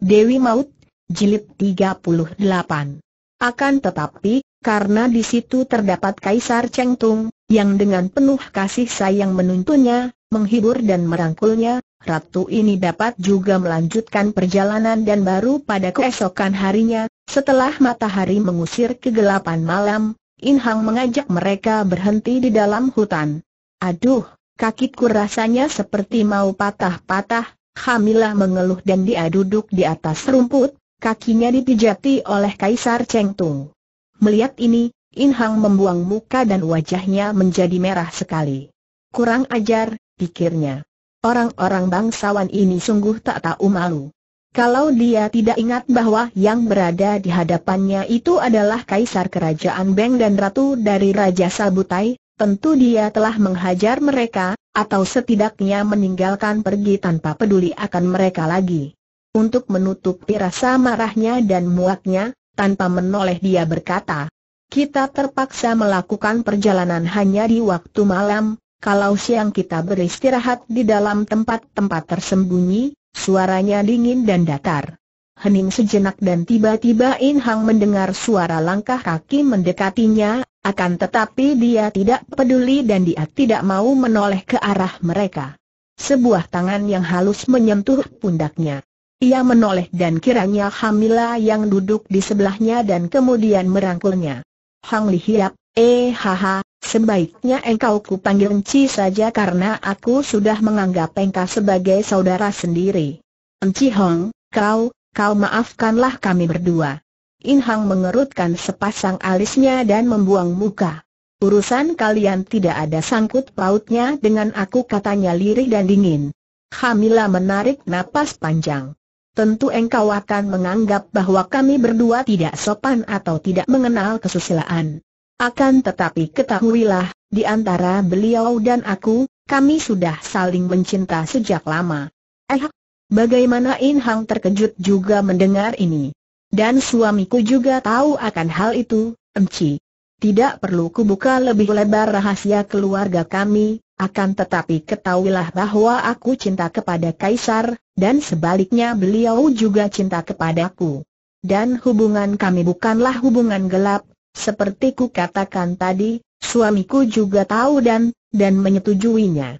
Dewi Maut, Jilid 38. Akan tetapi, karena di situ terdapat Kaisar Cheng Tung, yang dengan penuh kasih sayang menuntunnya, menghibur dan merangkulnya, Ratu ini dapat juga melanjutkan perjalanan dan baru pada keesokan harinya, setelah matahari mengusir kegelapan malam, Inhang mengajak mereka berhenti di dalam hutan. Aduh, kakiku rasanya seperti mau patah-patah, Hamilah mengeluh dan dia duduk di atas rumput, kakinya dipijati oleh Kaisar Cheng Tung. Melihat ini, In Hang membuang muka dan wajahnya menjadi merah sekali. Kurang ajar, pikirnya. Orang-orang bangsawan ini sungguh tak tahu malu. Kalau dia tidak ingat bahwa yang berada di hadapannya itu adalah Kaisar Kerajaan Beng dan Ratu dari Raja Sabutai, tentu dia telah menghajar mereka, atau setidaknya meninggalkan pergi tanpa peduli akan mereka lagi. Untuk menutupi rasa marahnya dan muaknya, tanpa menoleh dia berkata, kita terpaksa melakukan perjalanan hanya di waktu malam, kalau siang kita beristirahat di dalam tempat-tempat tersembunyi, suaranya dingin dan datar. Hening sejenak dan tiba-tiba Inhang mendengar suara langkah kaki mendekatinya, akan tetapi dia tidak peduli dan dia tidak mau menoleh ke arah mereka. Sebuah tangan yang halus menyentuh pundaknya. Ia menoleh dan kiranya Hamila yang duduk di sebelahnya dan kemudian merangkulnya. Hang Li eh haha, sebaiknya engkau ku panggil Enci saja karena aku sudah menganggap engkau sebagai saudara sendiri. Enci Hong, kau, kau maafkanlah kami berdua. In Hang mengerutkan sepasang alisnya dan membuang muka. Urusan kalian tidak ada sangkut pautnya dengan aku katanya lirih dan dingin. Hamila menarik napas panjang. Tentu engkau akan menganggap bahwa kami berdua tidak sopan atau tidak mengenal kesusilaan. Akan tetapi ketahuilah, di antara beliau dan aku, kami sudah saling mencinta sejak lama. Eh, bagaimana In Hang terkejut juga mendengar ini. Dan suamiku juga tahu akan hal itu, Emci. Tidak perlu kubuka lebih lebar rahasia keluarga kami, akan tetapi ketahuilah bahwa aku cinta kepada Kaisar, dan sebaliknya beliau juga cinta kepadaku. Dan hubungan kami bukanlah hubungan gelap, seperti ku katakan tadi, suamiku juga tahu dan, dan menyetujuinya.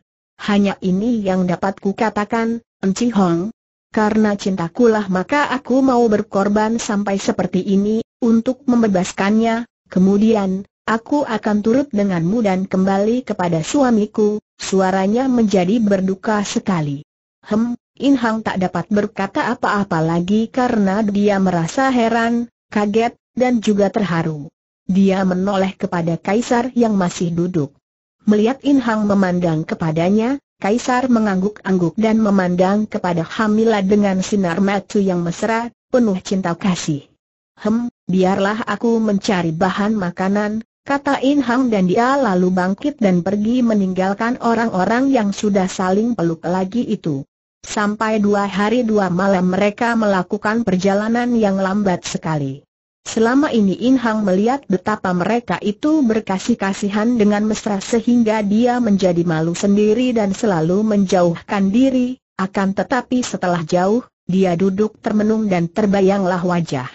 Hanya ini yang dapat ku katakan, Enci Hong, karena cintakulah maka aku mau berkorban sampai seperti ini, untuk membebaskannya, kemudian, aku akan turut denganmu dan kembali kepada suamiku, suaranya menjadi berduka sekali. Hem, Inhang tak dapat berkata apa-apa lagi karena dia merasa heran, kaget, dan juga terharu. Dia menoleh kepada Kaisar yang masih duduk. Melihat Inhang memandang kepadanya, Kaisar mengangguk-angguk dan memandang kepada Hamila dengan sinar mata yang mesra, penuh cinta kasih. Hem, biarlah aku mencari bahan makanan, kata In Hang dan dia lalu bangkit dan pergi meninggalkan orang-orang yang sudah saling peluk lagi itu. Sampai dua hari dua malam mereka melakukan perjalanan yang lambat sekali. Selama ini In Hang melihat betapa mereka itu berkasih-kasihan dengan mesra sehingga dia menjadi malu sendiri dan selalu menjauhkan diri, akan tetapi setelah jauh, dia duduk termenung dan terbayanglah wajah.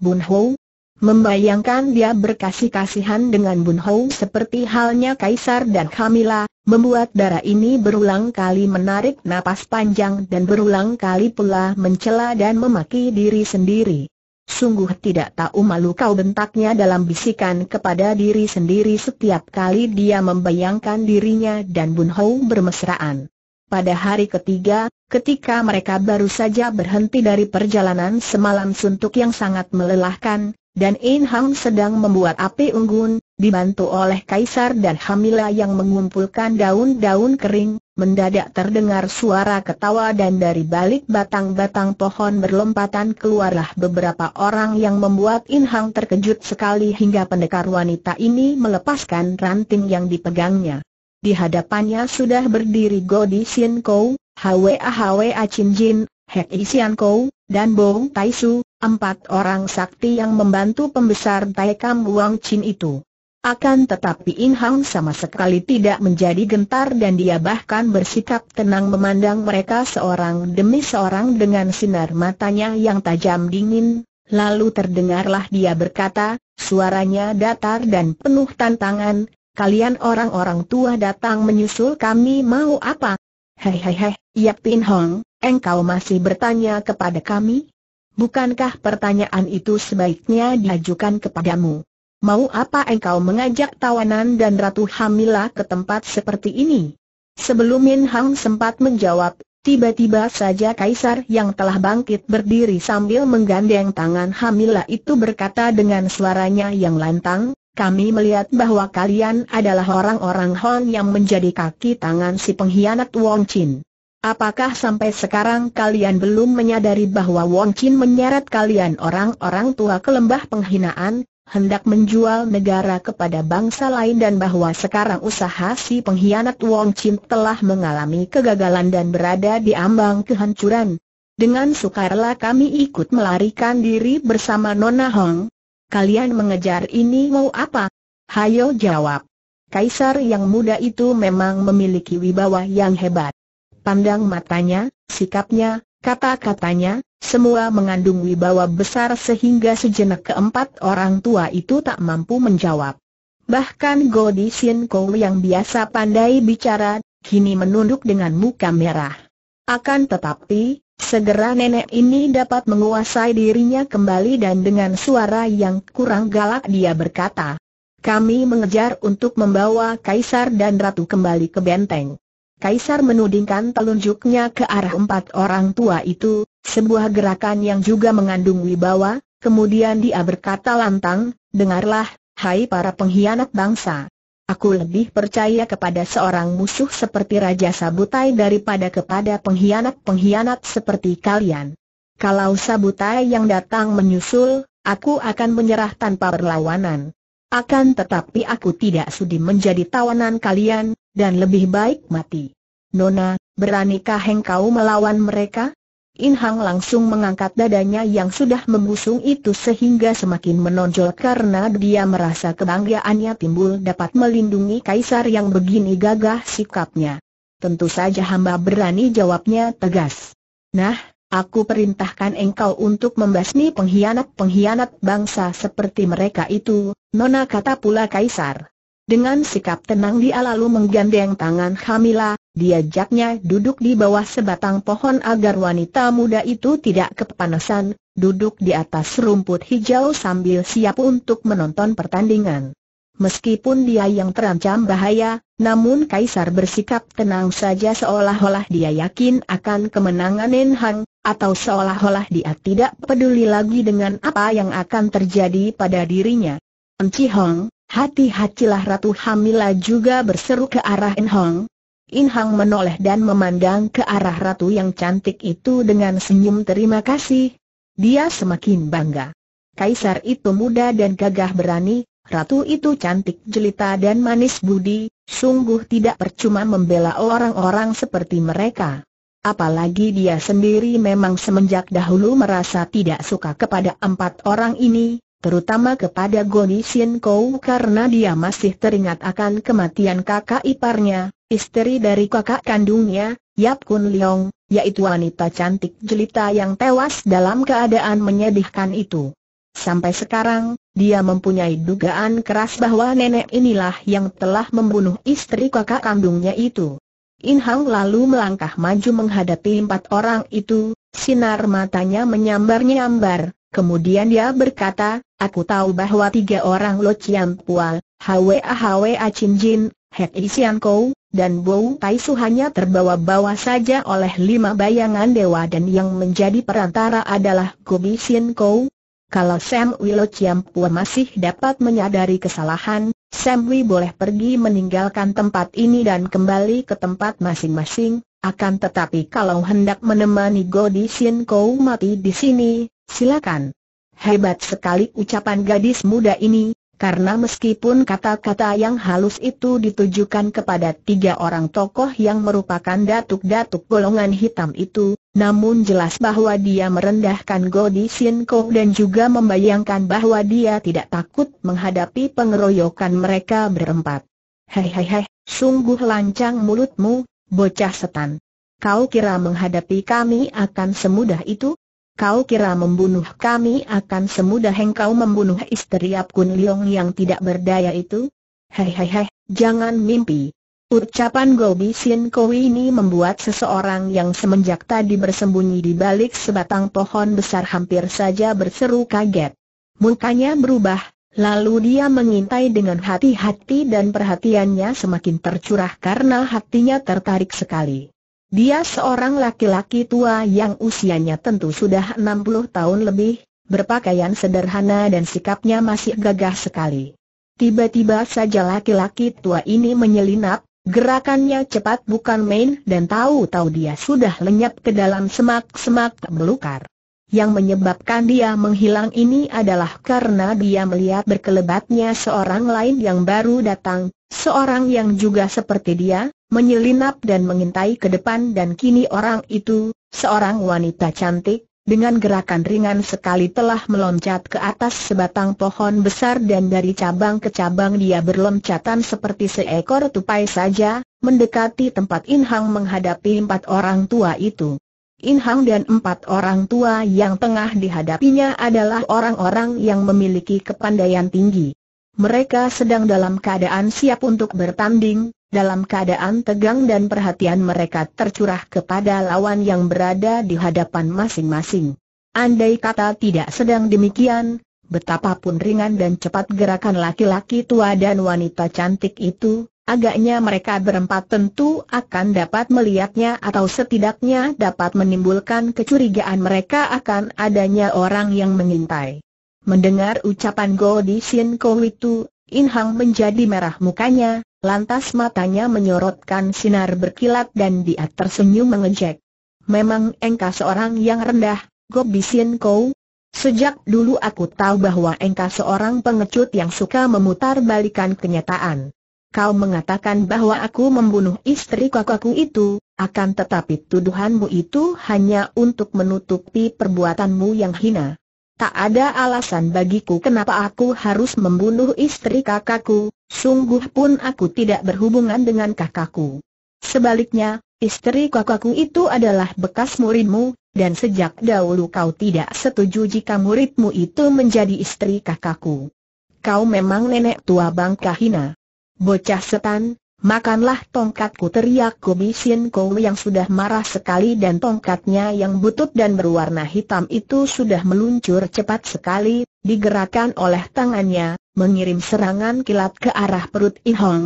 Bun Ho, membayangkan dia berkasih-kasihan dengan Bun Ho seperti halnya Kaisar dan Kamila, membuat darah ini berulang kali menarik napas panjang dan berulang kali pula mencela dan memaki diri sendiri. Sungguh tidak tahu malu kau bentaknya dalam bisikan kepada diri sendiri setiap kali dia membayangkan dirinya dan Bun Hou bermesraan. Pada hari ketiga, ketika mereka baru saja berhenti dari perjalanan semalam suntuk yang sangat melelahkan, dan In Hang sedang membuat api unggun, dibantu oleh Kaisar dan Hamila yang mengumpulkan daun-daun kering, mendadak terdengar suara ketawa dan dari balik batang-batang pohon berlompatan keluarlah beberapa orang yang membuat In Hang terkejut sekali hingga pendekar wanita ini melepaskan ranting yang dipegangnya. Di hadapannya sudah berdiri Godi Sin Kou, Hwa Hwa Chin Jin, Hek Isian Kou, dan Bong Tai Su, empat orang sakti yang membantu pembesar Taikam Wang Chin itu. Akan tetapi In Hang sama sekali tidak menjadi gentar dan dia bahkan bersikap tenang memandang mereka seorang demi seorang dengan sinar matanya yang tajam dingin. Lalu terdengarlah dia berkata, suaranya datar dan penuh tantangan, kalian orang-orang tua datang menyusul kami mau apa? Hei hei hei, Yap In Hong, engkau masih bertanya kepada kami? bukankah pertanyaan itu sebaiknya diajukan kepadamu? Mau apa engkau mengajak tawanan dan Ratu hamilah ke tempat seperti ini? Sebelum Min Hang sempat menjawab, tiba-tiba saja Kaisar yang telah bangkit berdiri sambil menggandeng tangan Hamilah itu berkata dengan suaranya yang lantang, kami melihat bahwa kalian adalah orang-orang Hon yang menjadi kaki tangan si pengkhianat Wong Chin. Apakah sampai sekarang kalian belum menyadari bahwa Wong Chin menyeret kalian orang-orang tua ke lembah penghinaan, hendak menjual negara kepada bangsa lain dan bahwa sekarang usaha si pengkhianat Wong Chin telah mengalami kegagalan dan berada di ambang kehancuran? Dengan sukarela kami ikut melarikan diri bersama Nona Hong. Kalian mengejar ini mau apa? Hayo jawab. Kaisar yang muda itu memang memiliki wibawa yang hebat pandang matanya, sikapnya, kata-katanya, semua mengandung wibawa besar sehingga sejenak keempat orang tua itu tak mampu menjawab. Bahkan Godi Sin Kou yang biasa pandai bicara, kini menunduk dengan muka merah. Akan tetapi, segera nenek ini dapat menguasai dirinya kembali dan dengan suara yang kurang galak dia berkata, kami mengejar untuk membawa Kaisar dan Ratu kembali ke benteng. Kaisar menudingkan telunjuknya ke arah empat orang tua itu, sebuah gerakan yang juga mengandung wibawa, kemudian dia berkata lantang, dengarlah, hai para pengkhianat bangsa. Aku lebih percaya kepada seorang musuh seperti Raja Sabutai daripada kepada pengkhianat-pengkhianat seperti kalian. Kalau Sabutai yang datang menyusul, aku akan menyerah tanpa berlawanan. Akan tetapi aku tidak sudi menjadi tawanan kalian, dan lebih baik mati. Nona, beranikah engkau melawan mereka? In Hang langsung mengangkat dadanya yang sudah membusung itu sehingga semakin menonjol karena dia merasa kebanggaannya timbul dapat melindungi kaisar yang begini gagah sikapnya. Tentu saja hamba berani jawabnya tegas. Nah, aku perintahkan engkau untuk membasmi pengkhianat-pengkhianat bangsa seperti mereka itu, Nona kata pula kaisar. Dengan sikap tenang dia lalu menggandeng tangan Hamila, diajaknya duduk di bawah sebatang pohon agar wanita muda itu tidak kepanasan, duduk di atas rumput hijau sambil siap untuk menonton pertandingan. Meskipun dia yang terancam bahaya, namun Kaisar bersikap tenang saja seolah-olah dia yakin akan kemenangan Nen Hang, atau seolah-olah dia tidak peduli lagi dengan apa yang akan terjadi pada dirinya. Enci Hong, Hati-hatilah Ratu Hamila juga berseru ke arah In Inhong menoleh dan memandang ke arah ratu yang cantik itu dengan senyum terima kasih. Dia semakin bangga. Kaisar itu muda dan gagah berani, ratu itu cantik jelita dan manis budi, sungguh tidak percuma membela orang-orang seperti mereka. Apalagi dia sendiri memang semenjak dahulu merasa tidak suka kepada empat orang ini, terutama kepada Goni Shin Kou karena dia masih teringat akan kematian kakak iparnya, istri dari kakak kandungnya, Yap Kun Leong, yaitu wanita cantik jelita yang tewas dalam keadaan menyedihkan itu. Sampai sekarang, dia mempunyai dugaan keras bahwa nenek inilah yang telah membunuh istri kakak kandungnya itu. In Hang lalu melangkah maju menghadapi empat orang itu, sinar matanya menyambar-nyambar, Kemudian dia berkata, aku tahu bahwa tiga orang Lo Chiam Pual, Hwa Hwa Chin Jin, Hek Isian Kou, dan Bou Tai Su hanya terbawa-bawa saja oleh lima bayangan dewa dan yang menjadi perantara adalah Gobi Sin Kou. Kalau Sam Wilo Chiam Pua masih dapat menyadari kesalahan, Sam Wi boleh pergi meninggalkan tempat ini dan kembali ke tempat masing-masing, akan tetapi kalau hendak menemani Godi Sin Kou mati di sini, silakan. Hebat sekali ucapan gadis muda ini, karena meskipun kata-kata yang halus itu ditujukan kepada tiga orang tokoh yang merupakan datuk-datuk golongan hitam itu, namun jelas bahwa dia merendahkan Godi Sinko dan juga membayangkan bahwa dia tidak takut menghadapi pengeroyokan mereka berempat. hei, sungguh lancang mulutmu, bocah setan. Kau kira menghadapi kami akan semudah itu? Kau kira membunuh kami akan semudah engkau membunuh istri Yap Kun yang tidak berdaya itu? Hehehe, jangan mimpi. Ucapan Gobi Sin Kowi ini membuat seseorang yang semenjak tadi bersembunyi di balik sebatang pohon besar hampir saja berseru kaget. Mukanya berubah, lalu dia mengintai dengan hati-hati dan perhatiannya semakin tercurah karena hatinya tertarik sekali. Dia seorang laki-laki tua yang usianya tentu sudah 60 tahun lebih, berpakaian sederhana dan sikapnya masih gagah sekali. Tiba-tiba saja laki-laki tua ini menyelinap, gerakannya cepat bukan main dan tahu-tahu dia sudah lenyap ke dalam semak-semak belukar. Yang menyebabkan dia menghilang ini adalah karena dia melihat berkelebatnya seorang lain yang baru datang, seorang yang juga seperti dia, menyelinap dan mengintai ke depan dan kini orang itu, seorang wanita cantik, dengan gerakan ringan sekali telah meloncat ke atas sebatang pohon besar dan dari cabang ke cabang dia berloncatan seperti seekor tupai saja, mendekati tempat Inhang menghadapi empat orang tua itu. Inhang dan empat orang tua yang tengah dihadapinya adalah orang-orang yang memiliki kepandaian tinggi. Mereka sedang dalam keadaan siap untuk bertanding, dalam keadaan tegang dan perhatian mereka tercurah kepada lawan yang berada di hadapan masing-masing. Andai kata tidak sedang demikian, betapapun ringan dan cepat gerakan laki-laki tua dan wanita cantik itu, agaknya mereka berempat tentu akan dapat melihatnya atau setidaknya dapat menimbulkan kecurigaan mereka akan adanya orang yang mengintai. Mendengar ucapan Go Di Sin Ko itu, In menjadi merah mukanya, Lantas matanya menyorotkan sinar berkilat dan dia tersenyum mengejek. Memang engkau seorang yang rendah, gobisin kau. Sejak dulu aku tahu bahwa engkau seorang pengecut yang suka memutar balikan kenyataan. Kau mengatakan bahwa aku membunuh istri kakakku itu, akan tetapi tuduhanmu itu hanya untuk menutupi perbuatanmu yang hina. Tak ada alasan bagiku kenapa aku harus membunuh istri kakakku, sungguh pun aku tidak berhubungan dengan kakakku. Sebaliknya, istri kakakku itu adalah bekas muridmu, dan sejak dahulu kau tidak setuju jika muridmu itu menjadi istri kakakku. Kau memang nenek tua bangka hina. Bocah setan, Makanlah tongkatku teriak Gobi Shin Kou yang sudah marah sekali dan tongkatnya yang butut dan berwarna hitam itu sudah meluncur cepat sekali, digerakkan oleh tangannya, mengirim serangan kilat ke arah perut In Hong.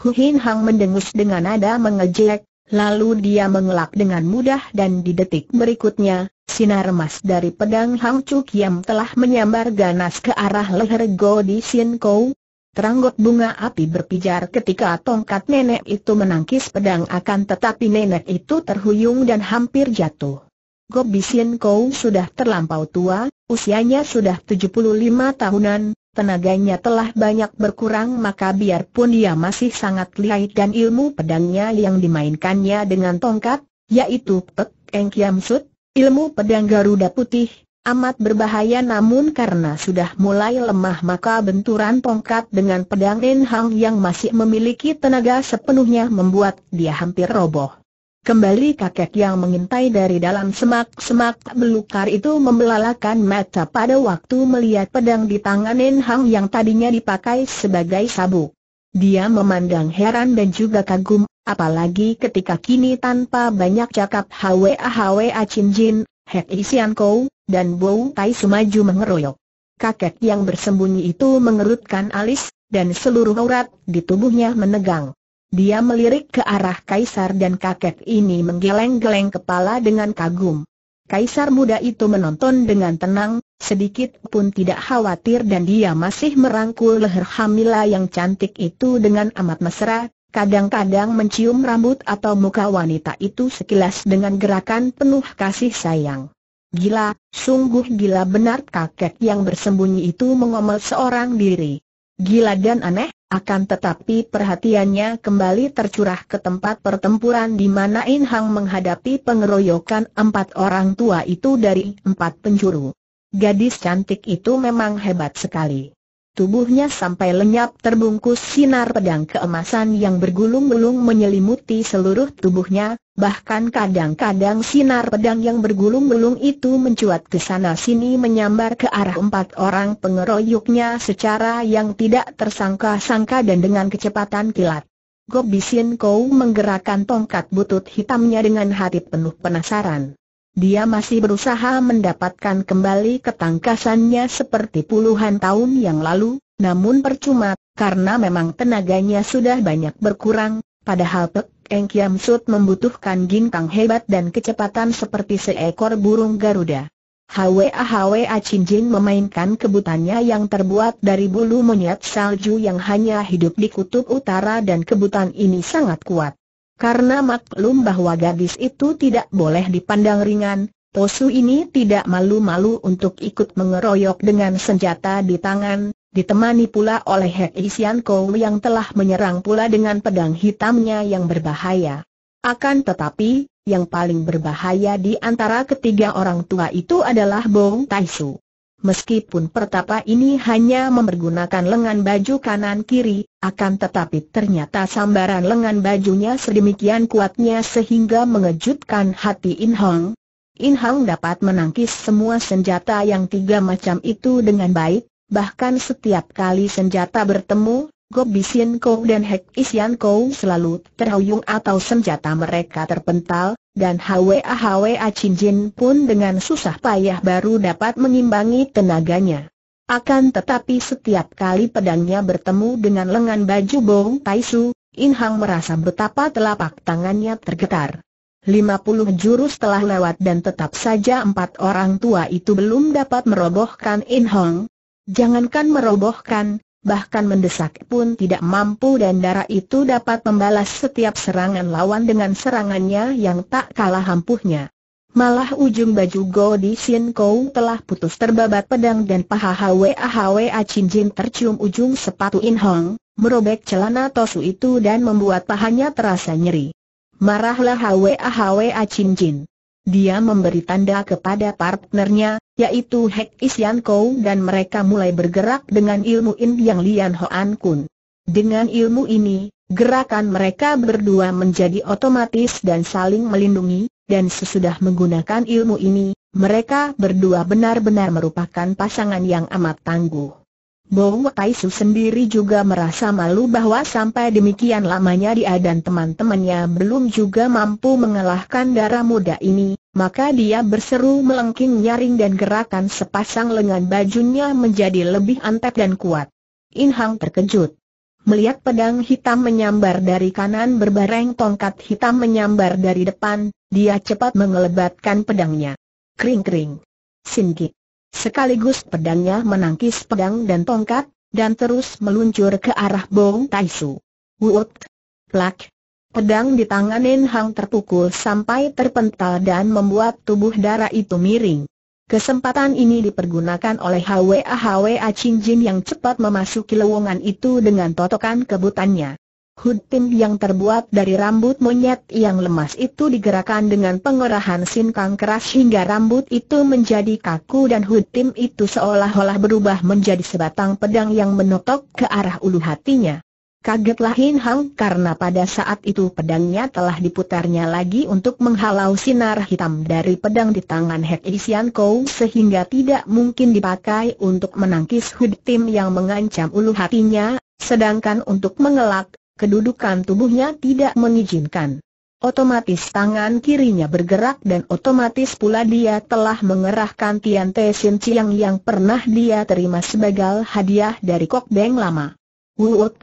Hu Hin Hang mendengus dengan nada mengejek, lalu dia mengelak dengan mudah dan di detik berikutnya, sinar emas dari pedang Hang Chu Kiam telah menyambar ganas ke arah leher Gobi Shin Kou, Teranggut bunga api berpijar ketika tongkat nenek itu menangkis pedang akan tetapi nenek itu terhuyung dan hampir jatuh. Gobisin Kou sudah terlampau tua, usianya sudah 75 tahunan, tenaganya telah banyak berkurang maka biarpun dia masih sangat lihai dan ilmu pedangnya yang dimainkannya dengan tongkat, yaitu Pek Eng Kiam Sut, ilmu pedang Garuda Putih, amat berbahaya namun karena sudah mulai lemah maka benturan tongkat dengan pedang En Hang yang masih memiliki tenaga sepenuhnya membuat dia hampir roboh. Kembali kakek yang mengintai dari dalam semak-semak belukar itu membelalakan mata pada waktu melihat pedang di tangan En Hang yang tadinya dipakai sebagai sabuk. Dia memandang heran dan juga kagum, apalagi ketika kini tanpa banyak cakap Hwa Hwa Chin Jin, Hek Isian Kou, dan Bou Tai Sumaju mengeroyok. Kakek yang bersembunyi itu mengerutkan alis, dan seluruh aurat di tubuhnya menegang. Dia melirik ke arah kaisar dan kakek ini menggeleng-geleng kepala dengan kagum. Kaisar muda itu menonton dengan tenang, sedikit pun tidak khawatir dan dia masih merangkul leher Hamila yang cantik itu dengan amat mesra, kadang-kadang mencium rambut atau muka wanita itu sekilas dengan gerakan penuh kasih sayang. Gila, sungguh gila benar kakek yang bersembunyi itu mengomel seorang diri. Gila dan aneh, akan tetapi perhatiannya kembali tercurah ke tempat pertempuran di mana In Hang menghadapi pengeroyokan empat orang tua itu dari empat penjuru. Gadis cantik itu memang hebat sekali. Tubuhnya sampai lenyap terbungkus sinar pedang keemasan yang bergulung-gulung menyelimuti seluruh tubuhnya, bahkan kadang-kadang sinar pedang yang bergulung-gulung itu mencuat ke sana-sini menyambar ke arah empat orang pengeroyoknya secara yang tidak tersangka-sangka dan dengan kecepatan kilat. Gobisin Kou menggerakkan tongkat butut hitamnya dengan hati penuh penasaran. Dia masih berusaha mendapatkan kembali ketangkasannya seperti puluhan tahun yang lalu, namun percuma, karena memang tenaganya sudah banyak berkurang, padahal Pek Eng Kiam Sut membutuhkan ginkang hebat dan kecepatan seperti seekor burung Garuda. Hwa Hwa Chin Jing memainkan kebutannya yang terbuat dari bulu monyet salju yang hanya hidup di kutub utara dan kebutan ini sangat kuat. Karena maklum bahwa gadis itu tidak boleh dipandang ringan, Tosu ini tidak malu-malu untuk ikut mengeroyok dengan senjata di tangan, ditemani pula oleh Hek Isian Kou yang telah menyerang pula dengan pedang hitamnya yang berbahaya. Akan tetapi, yang paling berbahaya di antara ketiga orang tua itu adalah Bong Taisu. Meskipun pertapa ini hanya mempergunakan lengan baju kanan kiri, akan tetapi ternyata sambaran lengan bajunya sedemikian kuatnya sehingga mengejutkan hati In Hong. In Hong dapat menangkis semua senjata yang tiga macam itu dengan baik, bahkan setiap kali senjata bertemu, Sien Kou dan Hek Isian Kou selalu terhuyung atau senjata mereka terpental, dan Hwa Hwa Chin Jin pun dengan susah payah baru dapat mengimbangi tenaganya. Akan tetapi setiap kali pedangnya bertemu dengan lengan baju Bong Tai Su, In Hang merasa betapa telapak tangannya tergetar. 50 jurus telah lewat dan tetap saja empat orang tua itu belum dapat merobohkan In Hong. Jangankan merobohkan, bahkan mendesak pun tidak mampu dan darah itu dapat membalas setiap serangan lawan dengan serangannya yang tak kalah ampuhnya. Malah ujung baju Go Di Sin Kou telah putus terbabat pedang dan paha Hwa Hwa Chin Jin tercium ujung sepatu In Hong, merobek celana Tosu itu dan membuat pahanya terasa nyeri. Marahlah Hwa Hwa Chin Jin. Dia memberi tanda kepada partnernya, yaitu Hek Isian Kou dan mereka mulai bergerak dengan ilmu In Yang Lian Hoan Kun. Dengan ilmu ini, gerakan mereka berdua menjadi otomatis dan saling melindungi, dan sesudah menggunakan ilmu ini, mereka berdua benar-benar merupakan pasangan yang amat tangguh. Tai Taisu sendiri juga merasa malu bahwa sampai demikian lamanya dia dan teman-temannya belum juga mampu mengalahkan darah muda ini, maka dia berseru melengking nyaring dan gerakan sepasang lengan bajunya menjadi lebih antep dan kuat. In Hang terkejut. Melihat pedang hitam menyambar dari kanan berbareng tongkat hitam menyambar dari depan, dia cepat mengelebatkan pedangnya. Kring-kring. Singgit. Sekaligus pedangnya menangkis pedang dan tongkat, dan terus meluncur ke arah Bong Tai Su. Plak! Pedang di tangan Nen Hang terpukul sampai terpental dan membuat tubuh darah itu miring. Kesempatan ini dipergunakan oleh HWA HWA Ching Jin yang cepat memasuki lewongan itu dengan totokan kebutannya. Hud Pin yang terbuat dari rambut monyet yang lemas itu digerakkan dengan pengerahan sinkang keras hingga rambut itu menjadi kaku dan Hud Pin itu seolah-olah berubah menjadi sebatang pedang yang menotok ke arah ulu hatinya. Kagetlah Hin Hang karena pada saat itu pedangnya telah diputarnya lagi untuk menghalau sinar hitam dari pedang di tangan Hek Isian Kou sehingga tidak mungkin dipakai untuk menangkis Hud Tim yang mengancam ulu hatinya, sedangkan untuk mengelak kedudukan tubuhnya tidak mengizinkan. Otomatis tangan kirinya bergerak dan otomatis pula dia telah mengerahkan Tian Te Sin Chiang yang pernah dia terima sebagai hadiah dari Kok Beng lama. Wuut,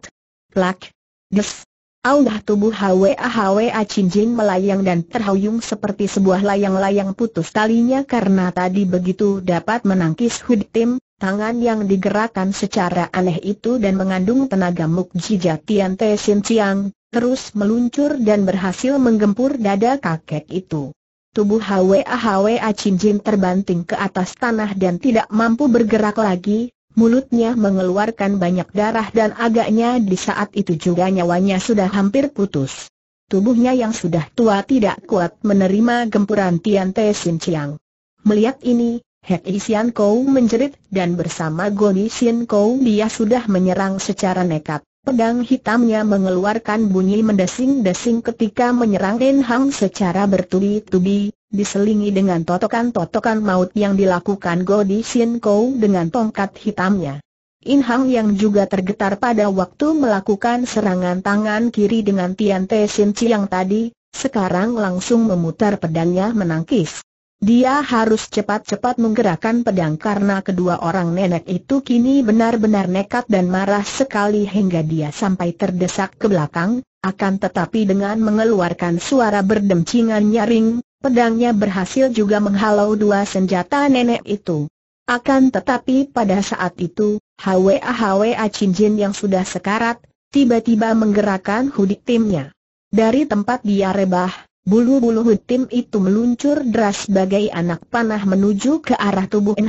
plak, des. Audah tubuh Hwa Hwa Chin Jin melayang dan terhuyung seperti sebuah layang-layang putus talinya karena tadi begitu dapat menangkis Hud Tim, Tangan yang digerakkan secara aneh itu dan mengandung tenaga mukjizat Tian Te Sin Chiang, terus meluncur dan berhasil menggempur dada kakek itu. Tubuh Hwa Hwa Chin Jin terbanting ke atas tanah dan tidak mampu bergerak lagi, mulutnya mengeluarkan banyak darah dan agaknya di saat itu juga nyawanya sudah hampir putus. Tubuhnya yang sudah tua tidak kuat menerima gempuran Tian Te Sin Chiang. Melihat ini, Hek Isian Kou menjerit dan bersama Goni Sien Kou dia sudah menyerang secara nekat. Pedang hitamnya mengeluarkan bunyi mendesing-desing ketika menyerang Den Hang secara bertubi-tubi, diselingi dengan totokan-totokan maut yang dilakukan Godi Sien Kou dengan tongkat hitamnya. In Hang yang juga tergetar pada waktu melakukan serangan tangan kiri dengan Tian Te Sin Chiang tadi, sekarang langsung memutar pedangnya menangkis. Dia harus cepat-cepat menggerakkan pedang karena kedua orang nenek itu kini benar-benar nekat dan marah sekali hingga dia sampai terdesak ke belakang, akan tetapi dengan mengeluarkan suara berdemcingan nyaring, pedangnya berhasil juga menghalau dua senjata nenek itu. Akan tetapi pada saat itu, Hwa Hwa Jin yang sudah sekarat, tiba-tiba menggerakkan hudik timnya. Dari tempat dia rebah, Bulu-bulu hutim itu meluncur deras bagai anak panah menuju ke arah tubuh En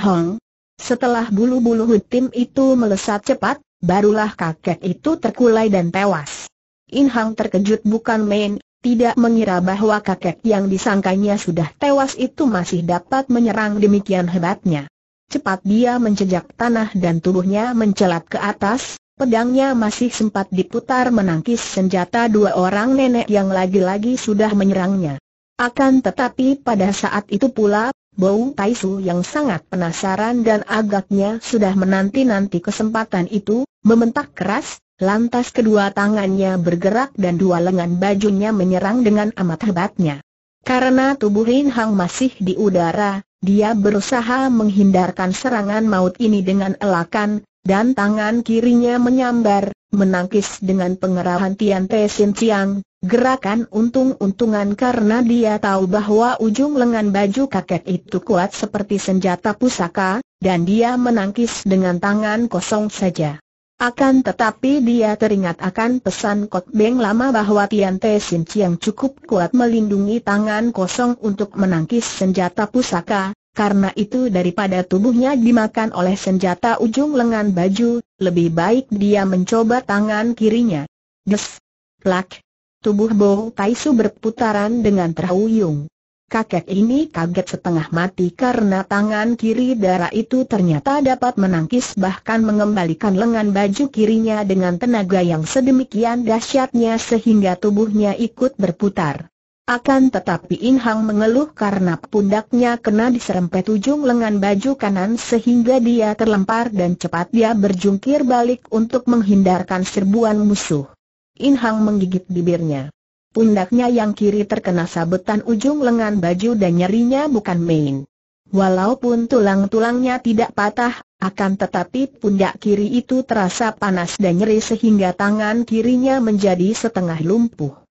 Setelah bulu-bulu hutim itu melesat cepat, barulah kakek itu terkulai dan tewas. Inhong terkejut bukan main, tidak mengira bahwa kakek yang disangkanya sudah tewas itu masih dapat menyerang demikian hebatnya. Cepat dia menjejak tanah dan tubuhnya mencelat ke atas, Pedangnya masih sempat diputar menangkis senjata dua orang nenek yang lagi-lagi sudah menyerangnya. Akan tetapi pada saat itu pula, Bau Taisu yang sangat penasaran dan agaknya sudah menanti-nanti kesempatan itu, membentak keras, lantas kedua tangannya bergerak dan dua lengan bajunya menyerang dengan amat hebatnya. Karena tubuh Rin Hang masih di udara, dia berusaha menghindarkan serangan maut ini dengan elakan, dan tangan kirinya menyambar, menangkis dengan pengerahan Tian Te Sin Chiang, gerakan untung-untungan karena dia tahu bahwa ujung lengan baju kakek itu kuat seperti senjata pusaka, dan dia menangkis dengan tangan kosong saja. Akan tetapi dia teringat akan pesan Kot Beng lama bahwa Tian Te Sin Chiang cukup kuat melindungi tangan kosong untuk menangkis senjata pusaka, karena itu daripada tubuhnya dimakan oleh senjata ujung lengan baju, lebih baik dia mencoba tangan kirinya. Des! Plak! Tubuh Bo Taisu berputaran dengan terhuyung. Kakek ini kaget setengah mati karena tangan kiri darah itu ternyata dapat menangkis bahkan mengembalikan lengan baju kirinya dengan tenaga yang sedemikian dahsyatnya sehingga tubuhnya ikut berputar. Akan tetapi In Hang mengeluh karena pundaknya kena diserempet ujung lengan baju kanan sehingga dia terlempar dan cepat dia berjungkir balik untuk menghindarkan serbuan musuh. In Hang menggigit bibirnya. Pundaknya yang kiri terkena sabetan ujung lengan baju dan nyerinya bukan main. Walaupun tulang-tulangnya tidak patah, akan tetapi pundak kiri itu terasa panas dan nyeri sehingga tangan kirinya menjadi setengah lumpuh.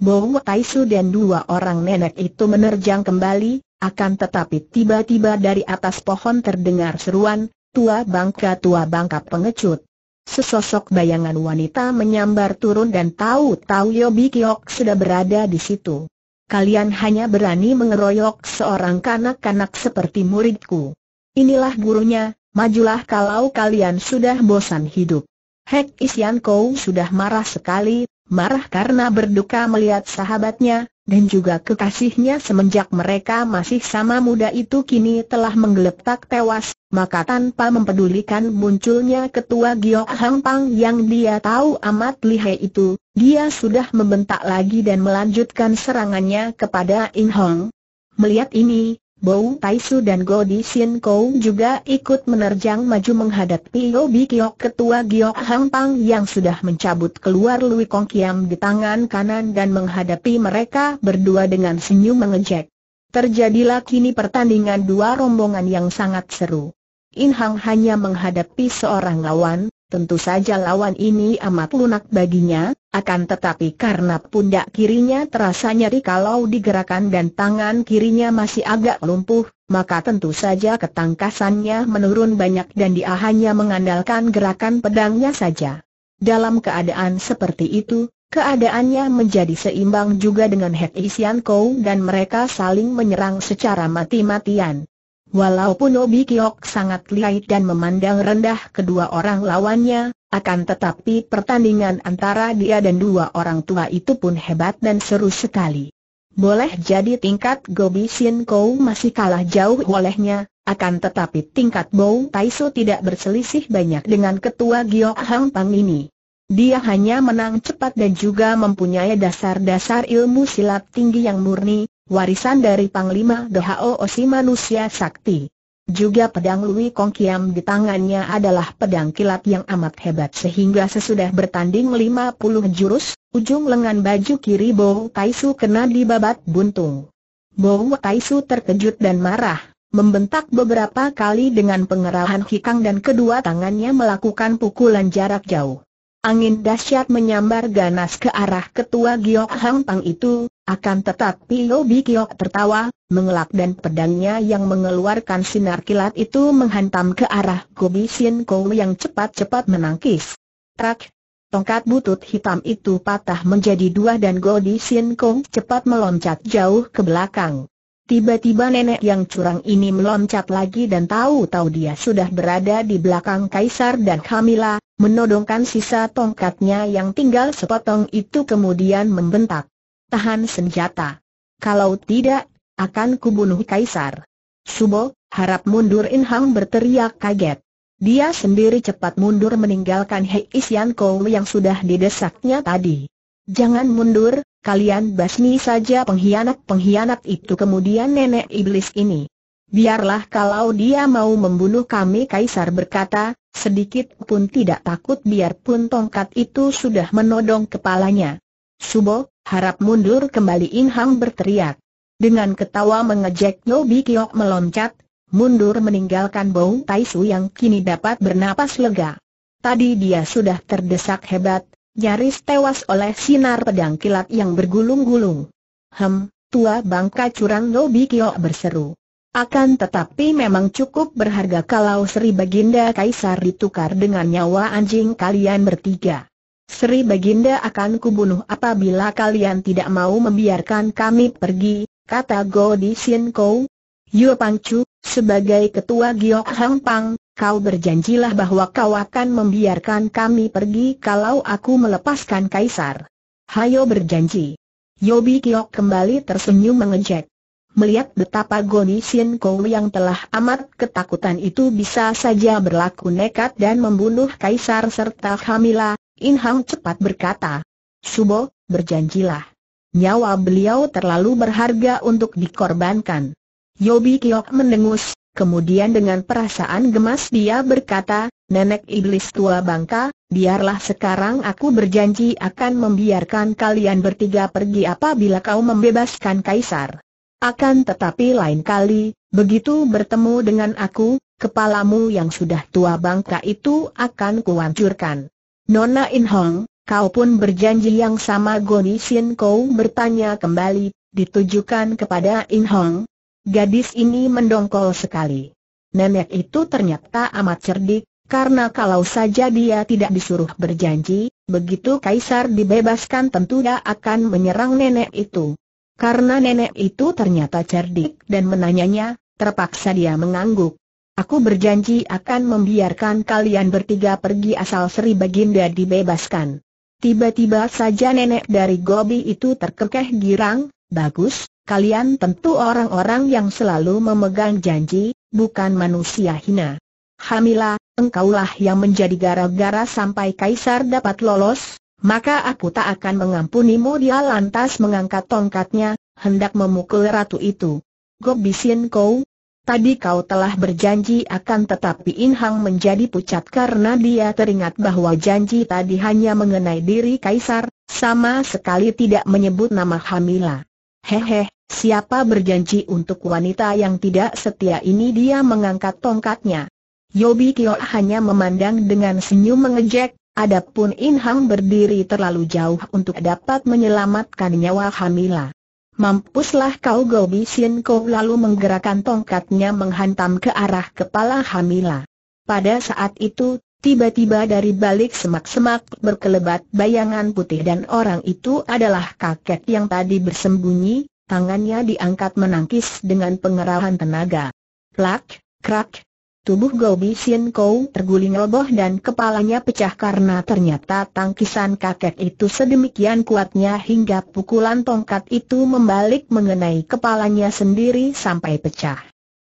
Bowo Taisu dan dua orang nenek itu menerjang kembali, akan tetapi tiba-tiba dari atas pohon terdengar seruan, tua bangka tua bangka pengecut. Sesosok bayangan wanita menyambar turun dan tahu-tahu Yobi Kiok sudah berada di situ. Kalian hanya berani mengeroyok seorang kanak-kanak seperti muridku. Inilah gurunya, majulah kalau kalian sudah bosan hidup. Hek Isian Kou sudah marah sekali, marah karena berduka melihat sahabatnya, dan juga kekasihnya semenjak mereka masih sama muda itu kini telah menggeletak tewas, maka tanpa mempedulikan munculnya ketua Giok Hang Pang yang dia tahu amat lihai itu, dia sudah membentak lagi dan melanjutkan serangannya kepada In Hong. Melihat ini, Bou Taisu dan Go Di Sien Kou juga ikut menerjang maju menghadapi Bi Kiok ketua Giok Hang Pang yang sudah mencabut keluar Lui Kong Kiam di tangan kanan dan menghadapi mereka berdua dengan senyum mengejek. Terjadilah kini pertandingan dua rombongan yang sangat seru. In Hang hanya menghadapi seorang lawan, tentu saja lawan ini amat lunak baginya, akan tetapi karena pundak kirinya terasa nyeri kalau digerakkan dan tangan kirinya masih agak lumpuh, maka tentu saja ketangkasannya menurun banyak dan dia hanya mengandalkan gerakan pedangnya saja. Dalam keadaan seperti itu, Keadaannya menjadi seimbang juga dengan Hek Isian Kou dan mereka saling menyerang secara mati-matian. Walaupun Obi Kiok sangat lihai dan memandang rendah kedua orang lawannya, akan tetapi pertandingan antara dia dan dua orang tua itu pun hebat dan seru sekali. Boleh jadi tingkat Gobi Sin Kou masih kalah jauh olehnya, akan tetapi tingkat Bou Su tidak berselisih banyak dengan ketua Gio Hang Pang ini. Dia hanya menang cepat dan juga mempunyai dasar-dasar ilmu silat tinggi yang murni, warisan dari Panglima Dohao Osi manusia sakti. Juga pedang Lui Kong Kiam di tangannya adalah pedang kilat yang amat hebat sehingga sesudah bertanding 50 jurus, ujung lengan baju kiri Bo Taisu kena dibabat buntung. Bo Taisu terkejut dan marah, membentak beberapa kali dengan pengerahan hikang dan kedua tangannya melakukan pukulan jarak jauh. Angin dahsyat menyambar ganas ke arah ketua Giok Hang Pang itu, akan tetapi Lobi Giok tertawa, mengelak dan pedangnya yang mengeluarkan sinar kilat itu menghantam ke arah Gobi Sin Kou yang cepat-cepat menangkis. Trak! Tongkat butut hitam itu patah menjadi dua dan Gobi Sin Kou cepat meloncat jauh ke belakang. Tiba-tiba nenek yang curang ini meloncat lagi dan tahu-tahu dia sudah berada di belakang Kaisar dan Kamila, menodongkan sisa tongkatnya yang tinggal sepotong itu kemudian membentak. Tahan senjata. Kalau tidak, akan kubunuh Kaisar. Subo, harap mundur Hang berteriak kaget. Dia sendiri cepat mundur meninggalkan Hei Isian Kou yang sudah didesaknya tadi. Jangan mundur, kalian basmi saja pengkhianat-pengkhianat itu kemudian nenek iblis ini. Biarlah kalau dia mau membunuh kami Kaisar berkata, sedikit pun tidak takut biarpun tongkat itu sudah menodong kepalanya. Subo, harap mundur kembali In Hang berteriak. Dengan ketawa mengejek Nobi Kiok meloncat, mundur meninggalkan bau Taisu yang kini dapat bernapas lega. Tadi dia sudah terdesak hebat, Nyaris tewas oleh sinar pedang kilat yang bergulung-gulung. Hem, tua bangka curang Nobi Kio berseru. Akan tetapi memang cukup berharga kalau Sri Baginda Kaisar ditukar dengan nyawa anjing kalian bertiga. Sri Baginda akan kubunuh apabila kalian tidak mau membiarkan kami pergi, kata Go Di Kou. Yu Pangcu, sebagai ketua Giok Hang Pang, kau berjanjilah bahwa kau akan membiarkan kami pergi kalau aku melepaskan Kaisar. Hayo berjanji. Yobi Kiok kembali tersenyum mengejek. Melihat betapa Goni Shin Kou yang telah amat ketakutan itu bisa saja berlaku nekat dan membunuh Kaisar serta Hamila, In Hang cepat berkata, Subo, berjanjilah. Nyawa beliau terlalu berharga untuk dikorbankan. Yobi Kiok mendengus, Kemudian dengan perasaan gemas dia berkata, Nenek Iblis Tua Bangka, biarlah sekarang aku berjanji akan membiarkan kalian bertiga pergi apabila kau membebaskan Kaisar. Akan tetapi lain kali, begitu bertemu dengan aku, kepalamu yang sudah tua bangka itu akan kuhancurkan. Nona In Hong, kau pun berjanji yang sama Goni Sin Kou bertanya kembali, ditujukan kepada In Hong, Gadis ini mendongkol sekali. Nenek itu ternyata amat cerdik, karena kalau saja dia tidak disuruh berjanji, begitu Kaisar dibebaskan tentu dia akan menyerang nenek itu. Karena nenek itu ternyata cerdik dan menanyanya, terpaksa dia mengangguk. Aku berjanji akan membiarkan kalian bertiga pergi asal Sri Baginda dibebaskan. Tiba-tiba saja nenek dari Gobi itu terkekeh girang, bagus, kalian tentu orang-orang yang selalu memegang janji, bukan manusia hina. Hamila, engkaulah yang menjadi gara-gara sampai Kaisar dapat lolos, maka aku tak akan mengampunimu dia lantas mengangkat tongkatnya, hendak memukul ratu itu. Gobisin kau, tadi kau telah berjanji akan tetapi Inhang menjadi pucat karena dia teringat bahwa janji tadi hanya mengenai diri Kaisar, sama sekali tidak menyebut nama Hamila. Hehe, Siapa berjanji untuk wanita yang tidak setia ini dia mengangkat tongkatnya. Yobi Kyo hanya memandang dengan senyum mengejek, adapun Inham berdiri terlalu jauh untuk dapat menyelamatkan nyawa Hamila. Mampuslah kau Gobi Sien lalu menggerakkan tongkatnya menghantam ke arah kepala Hamila. Pada saat itu, tiba-tiba dari balik semak-semak berkelebat bayangan putih dan orang itu adalah kakek yang tadi bersembunyi, tangannya diangkat menangkis dengan pengerahan tenaga. Plak, krak, tubuh Gobi Sien Kou terguling roboh dan kepalanya pecah karena ternyata tangkisan kakek itu sedemikian kuatnya hingga pukulan tongkat itu membalik mengenai kepalanya sendiri sampai pecah.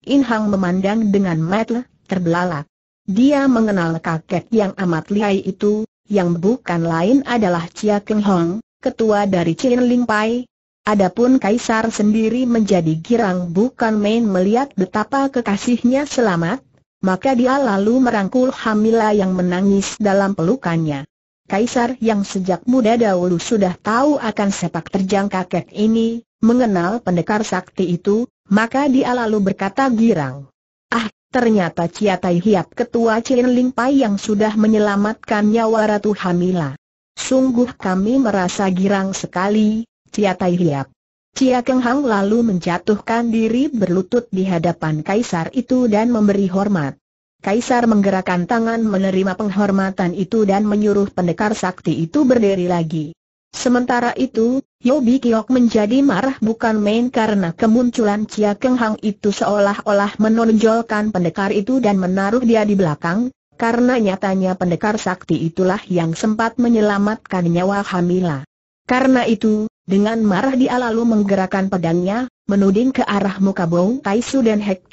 In Hang memandang dengan mata terbelalak. Dia mengenal kakek yang amat lihai itu, yang bukan lain adalah Chia Keng Hong, ketua dari Chin Ling Pai, Adapun Kaisar sendiri menjadi girang bukan main melihat betapa kekasihnya selamat, maka dia lalu merangkul Hamila yang menangis dalam pelukannya. Kaisar yang sejak muda dahulu sudah tahu akan sepak terjang kakek ini, mengenal pendekar sakti itu, maka dia lalu berkata girang. Ah, ternyata Tai Hiap ketua Ling Pai yang sudah menyelamatkan nyawa Ratu Hamila. Sungguh kami merasa girang sekali, Cia Tai Hiap. Cia Keng Hang lalu menjatuhkan diri berlutut di hadapan kaisar itu dan memberi hormat. Kaisar menggerakkan tangan menerima penghormatan itu dan menyuruh pendekar sakti itu berdiri lagi. Sementara itu, Yobi Kiok menjadi marah bukan main karena kemunculan Cia Keng Hang itu seolah-olah menonjolkan pendekar itu dan menaruh dia di belakang, karena nyatanya pendekar sakti itulah yang sempat menyelamatkan nyawa Hamila. Karena itu, dengan marah dia lalu menggerakkan pedangnya, menuding ke arah muka Bong Taisu dan Hek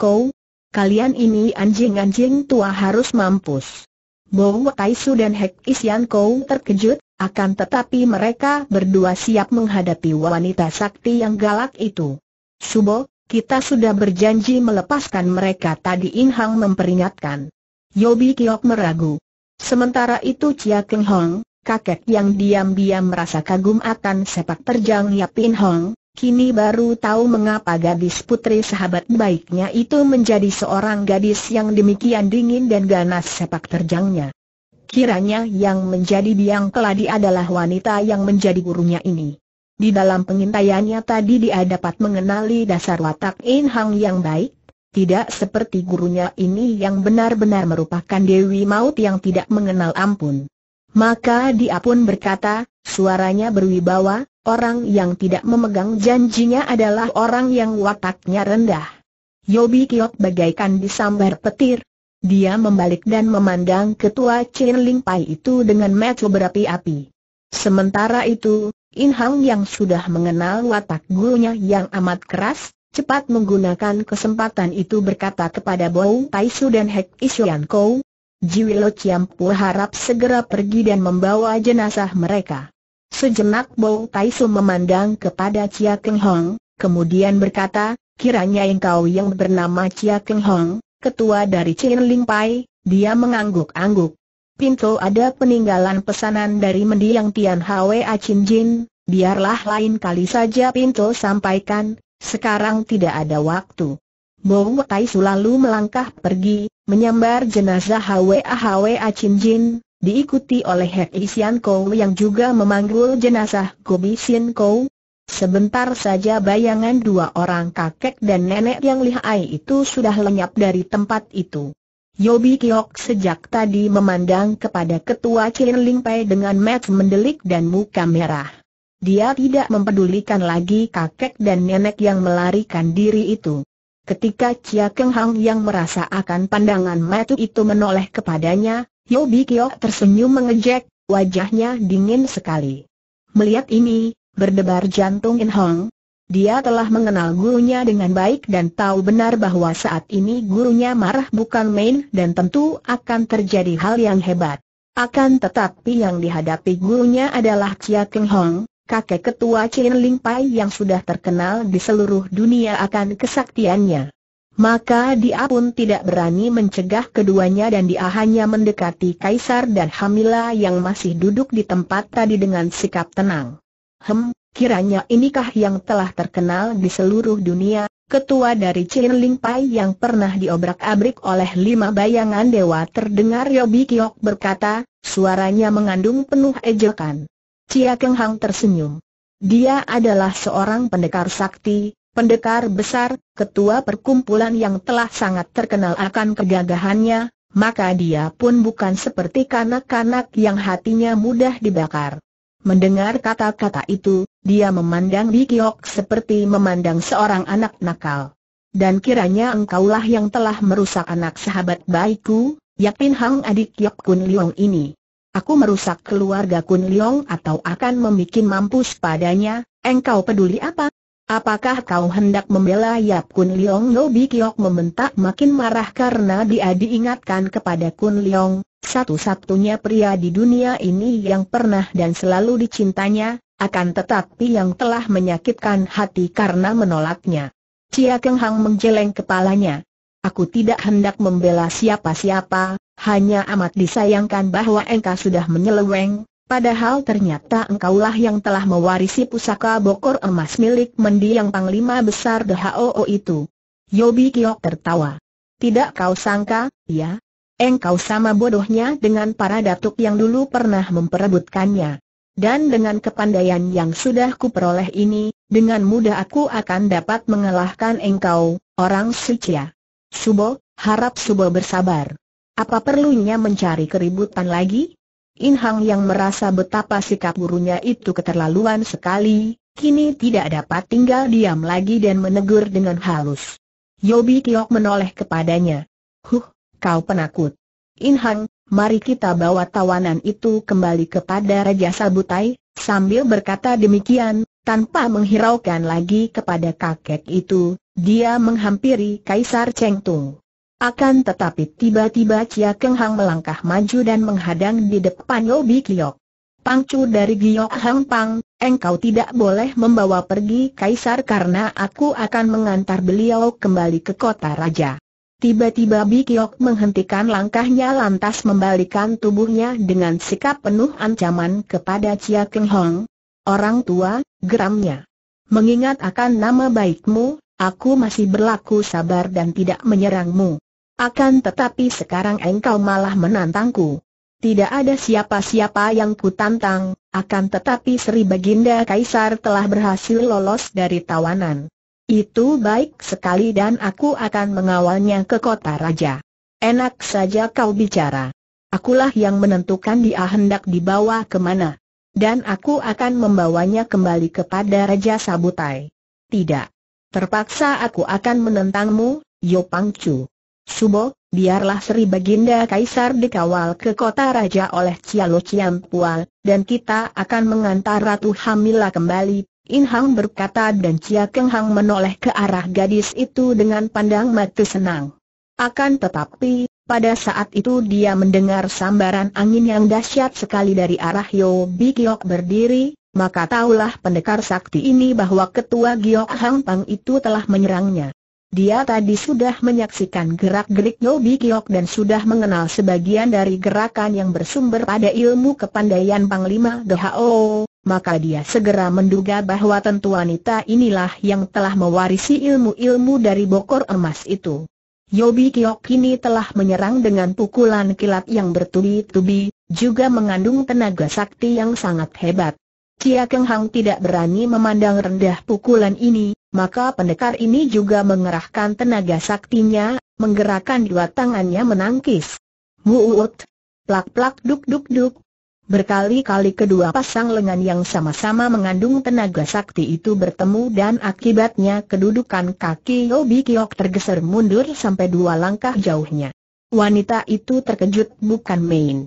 Kou. Kalian ini anjing-anjing tua harus mampus. Bong Taisu dan Hek Kou terkejut, akan tetapi mereka berdua siap menghadapi wanita sakti yang galak itu. Subo, kita sudah berjanji melepaskan mereka tadi In Hang memperingatkan. Yobi Kiok meragu. Sementara itu Chia Keng Hong, kakek yang diam-diam merasa kagum akan sepak terjang Yapin Hong, kini baru tahu mengapa gadis putri sahabat baiknya itu menjadi seorang gadis yang demikian dingin dan ganas sepak terjangnya. Kiranya yang menjadi biang keladi adalah wanita yang menjadi gurunya ini. Di dalam pengintaiannya tadi dia dapat mengenali dasar watak In Hong yang baik, tidak seperti gurunya ini yang benar-benar merupakan Dewi Maut yang tidak mengenal ampun. Maka dia pun berkata, suaranya berwibawa, orang yang tidak memegang janjinya adalah orang yang wataknya rendah. Yobi Kiok bagaikan disambar petir. Dia membalik dan memandang ketua Ling Pai itu dengan mata berapi-api. Sementara itu, In Hang yang sudah mengenal watak gurunya yang amat keras, cepat menggunakan kesempatan itu berkata kepada Bo Tai Su dan Hek Yan Kou, Jiwilo Ciampu harap segera pergi dan membawa jenazah mereka. Sejenak Tai Taisu memandang kepada Chia Keng Hong, kemudian berkata, kiranya engkau yang bernama Chia Keng Hong, ketua dari Chin Ling Pai, dia mengangguk-angguk. Pintu ada peninggalan pesanan dari mendiang Tian Hwa Chin Jin, biarlah lain kali saja Pintu sampaikan, sekarang tidak ada waktu. Mo Taisu lalu melangkah pergi, menyambar jenazah Hwa Hwa Chin Jin, diikuti oleh Hek Isian Kou yang juga memanggul jenazah Gobi Sin Kou. Sebentar saja bayangan dua orang kakek dan nenek yang lihai itu sudah lenyap dari tempat itu. Yobi Kiok sejak tadi memandang kepada ketua Ling Pai dengan mat mendelik dan muka merah. Dia tidak mempedulikan lagi kakek dan nenek yang melarikan diri itu. Ketika Chia Keng Hang yang merasa akan pandangan metu itu menoleh kepadanya, Bi Kyo tersenyum mengejek, wajahnya dingin sekali. Melihat ini, berdebar jantung In Hong. Dia telah mengenal gurunya dengan baik dan tahu benar bahwa saat ini gurunya marah bukan main dan tentu akan terjadi hal yang hebat. Akan tetapi yang dihadapi gurunya adalah Chia Keng Hong, kakek ketua Chen Ling Pai yang sudah terkenal di seluruh dunia akan kesaktiannya. Maka dia pun tidak berani mencegah keduanya dan dia hanya mendekati Kaisar dan Hamila yang masih duduk di tempat tadi dengan sikap tenang. Hem, kiranya inikah yang telah terkenal di seluruh dunia, Ketua dari Chen Ling Pai yang pernah diobrak-abrik oleh lima bayangan dewa terdengar Yobi Kiok berkata, suaranya mengandung penuh ejekan. Cia Keng Hang tersenyum. Dia adalah seorang pendekar sakti, pendekar besar, ketua perkumpulan yang telah sangat terkenal akan kegagahannya, maka dia pun bukan seperti kanak-kanak yang hatinya mudah dibakar. Mendengar kata-kata itu, dia memandang Kiok seperti memandang seorang anak nakal. Dan kiranya engkaulah yang telah merusak anak sahabat baikku, yakin Hang adik Yop Kun Leong ini. Aku merusak keluarga Kun Leong atau akan membuat mampus padanya, engkau peduli apa? Apakah kau hendak membela Yap Kun Leong Nobi Kiok membentak makin marah karena dia diingatkan kepada Kun Leong, satu-satunya pria di dunia ini yang pernah dan selalu dicintanya, akan tetapi yang telah menyakitkan hati karena menolaknya. Cia Keng Hang menjeleng kepalanya. Aku tidak hendak membela siapa-siapa, hanya amat disayangkan bahwa engkau sudah menyeleweng, padahal ternyata engkaulah yang telah mewarisi pusaka bokor emas milik mendiang panglima besar DHOO itu. Yobi Kiok tertawa. Tidak kau sangka, ya? Engkau sama bodohnya dengan para datuk yang dulu pernah memperebutkannya. Dan dengan kepandaian yang sudah kuperoleh ini, dengan mudah aku akan dapat mengalahkan engkau, orang ya. Subo, harap Subo bersabar. Apa perlunya mencari keributan lagi? In Hang yang merasa betapa sikap gurunya itu keterlaluan sekali, kini tidak dapat tinggal diam lagi dan menegur dengan halus. Yobi Kiok menoleh kepadanya. Huh, kau penakut. In Hang, mari kita bawa tawanan itu kembali kepada Raja Sabutai, sambil berkata demikian, tanpa menghiraukan lagi kepada kakek itu, dia menghampiri Kaisar Cheng Tung. Akan tetapi tiba-tiba Chia Keng Hang melangkah maju dan menghadang di depan Yobi Kiyok. Pangcu dari Giyok Hang Pang, engkau tidak boleh membawa pergi Kaisar karena aku akan mengantar beliau kembali ke kota raja. Tiba-tiba Kiyok menghentikan langkahnya lantas membalikan tubuhnya dengan sikap penuh ancaman kepada Chia Keng Hong. Orang tua, geramnya. Mengingat akan nama baikmu, aku masih berlaku sabar dan tidak menyerangmu. Akan tetapi sekarang engkau malah menantangku. Tidak ada siapa-siapa yang kutantang, akan tetapi Sri Baginda Kaisar telah berhasil lolos dari tawanan. Itu baik sekali dan aku akan mengawalnya ke kota raja. Enak saja kau bicara. Akulah yang menentukan dia hendak dibawa kemana. Dan aku akan membawanya kembali kepada Raja Sabutai. Tidak. Terpaksa aku akan menentangmu, Yopangcu. Subo, biarlah Sri Baginda Kaisar dikawal ke kota raja oleh Cialo Ciampual, dan kita akan mengantar Ratu Hamila kembali. In Hang berkata dan Cia Keng Hang menoleh ke arah gadis itu dengan pandang mata senang. Akan tetapi, pada saat itu dia mendengar sambaran angin yang dahsyat sekali dari arah Yo Bikyok berdiri, maka taulah pendekar sakti ini bahwa ketua Giok Hang Pang itu telah menyerangnya. Dia tadi sudah menyaksikan gerak-gerik Nobi Kiok dan sudah mengenal sebagian dari gerakan yang bersumber pada ilmu kepandaian Panglima Dho maka dia segera menduga bahwa tentu wanita inilah yang telah mewarisi ilmu-ilmu dari bokor emas itu. Yobi Kiok kini telah menyerang dengan pukulan kilat yang bertubi-tubi, juga mengandung tenaga sakti yang sangat hebat. Cia Keng Hang tidak berani memandang rendah pukulan ini, maka pendekar ini juga mengerahkan tenaga saktinya, menggerakkan dua tangannya menangkis. Muut, plak-plak duk-duk-duk. Berkali-kali kedua pasang lengan yang sama-sama mengandung tenaga sakti itu bertemu dan akibatnya kedudukan kaki Yobi Kiok tergeser mundur sampai dua langkah jauhnya. Wanita itu terkejut bukan main.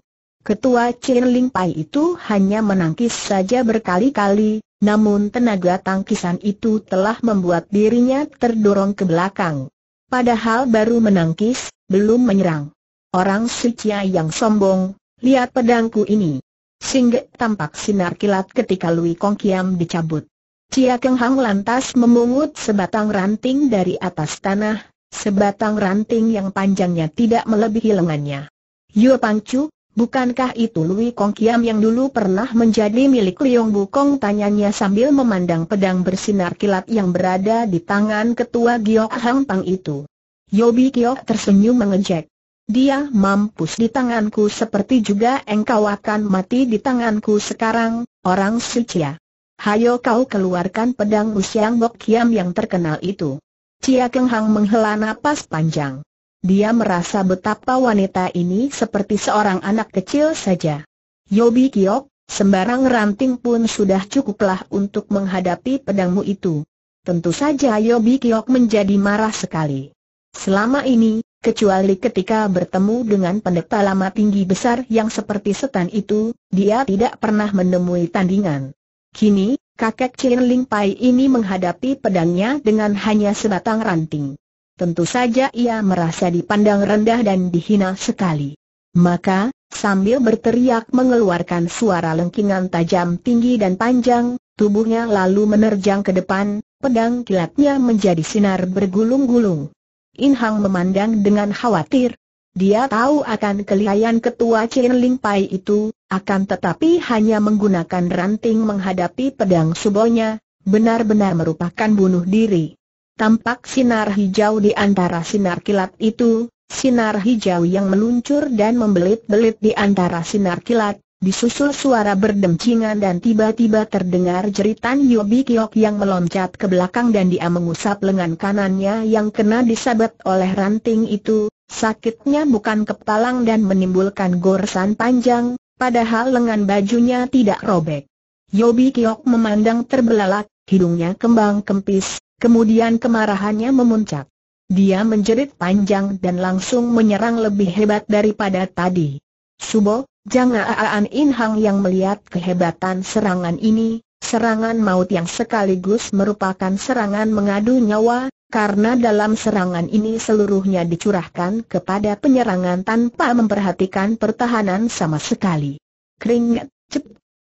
Ketua Chen Ling Pai itu hanya menangkis saja berkali-kali, namun tenaga tangkisan itu telah membuat dirinya terdorong ke belakang. Padahal baru menangkis, belum menyerang. Orang Sucia yang sombong, lihat pedangku ini. Singgah tampak sinar kilat ketika Lui Kong Kiam dicabut. Cia Keng Hang lantas memungut sebatang ranting dari atas tanah, sebatang ranting yang panjangnya tidak melebihi lengannya. Yue Pangcu, Bukankah itu Lui Kong Kiam yang dulu pernah menjadi milik Liong Bukong? Tanyanya sambil memandang pedang bersinar kilat yang berada di tangan ketua Giok Hang Pang itu. Yobi Kiok tersenyum mengejek. Dia mampus di tanganku seperti juga engkau akan mati di tanganku sekarang, orang Sicia. Hayo kau keluarkan pedang Usiang Bok Kiam yang terkenal itu. Cia Keng Hang menghela napas panjang. Dia merasa betapa wanita ini seperti seorang anak kecil saja. Yobi Kiok, sembarang ranting pun sudah cukuplah untuk menghadapi pedangmu itu. Tentu saja Yobi Kiok menjadi marah sekali. Selama ini, kecuali ketika bertemu dengan pendeta lama tinggi besar yang seperti setan itu, dia tidak pernah menemui tandingan. Kini, kakek Chin Ling Pai ini menghadapi pedangnya dengan hanya sebatang ranting tentu saja ia merasa dipandang rendah dan dihina sekali. Maka, sambil berteriak mengeluarkan suara lengkingan tajam tinggi dan panjang, tubuhnya lalu menerjang ke depan, pedang kilatnya menjadi sinar bergulung-gulung. In Hang memandang dengan khawatir. Dia tahu akan kelihayan ketua Chin Ling Pai itu, akan tetapi hanya menggunakan ranting menghadapi pedang subonya, benar-benar merupakan bunuh diri tampak sinar hijau di antara sinar kilat itu, sinar hijau yang meluncur dan membelit-belit di antara sinar kilat, disusul suara berdemcingan dan tiba-tiba terdengar jeritan Yobi Kiok yang meloncat ke belakang dan dia mengusap lengan kanannya yang kena disabet oleh ranting itu, sakitnya bukan kepalang dan menimbulkan goresan panjang, padahal lengan bajunya tidak robek. Yobi Kiok memandang terbelalak, hidungnya kembang kempis, Kemudian kemarahannya memuncak. Dia menjerit panjang dan langsung menyerang lebih hebat daripada tadi. Subo, jangan Aan In Hang yang melihat kehebatan serangan ini, serangan maut yang sekaligus merupakan serangan mengadu nyawa, karena dalam serangan ini seluruhnya dicurahkan kepada penyerangan tanpa memperhatikan pertahanan sama sekali. Keringat, cep.